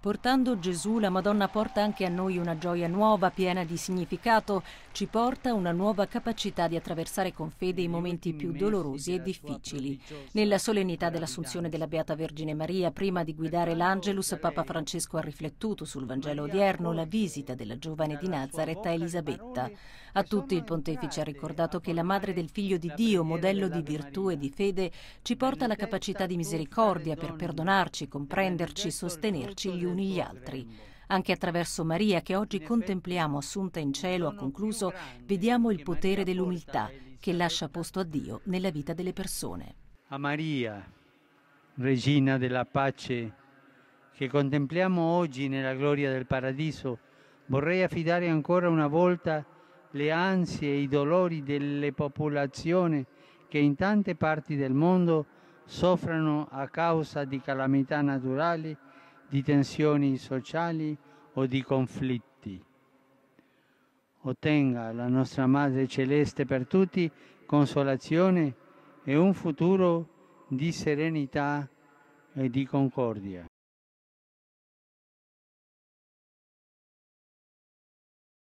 Portando Gesù, la Madonna porta anche a noi una gioia nuova, piena di significato, ci porta una nuova capacità di attraversare con fede i momenti più dolorosi e difficili. Nella solennità dell'assunzione della Beata Vergine Maria, prima di guidare l'Angelus, Papa Francesco ha riflettuto sul Vangelo odierno la visita della giovane di Nazareth a Elisabetta. A tutti il pontefice ha ricordato che la madre del figlio di Dio, modello di virtù e di fede, ci porta la capacità di misericordia per perdonarci, comprenderci, sostenerci gli uni gli altri. Anche attraverso Maria, che oggi contempliamo assunta in cielo, ha concluso, vediamo il potere dell'umiltà che lascia posto a Dio nella vita delle persone. A Maria, regina della pace, che contempliamo oggi nella gloria del paradiso, vorrei affidare ancora una volta le ansie e i dolori delle popolazioni che in tante parti del mondo soffrono a causa di calamità naturali di tensioni sociali o di conflitti. Ottenga la nostra Madre Celeste per tutti consolazione e un futuro di serenità e di concordia.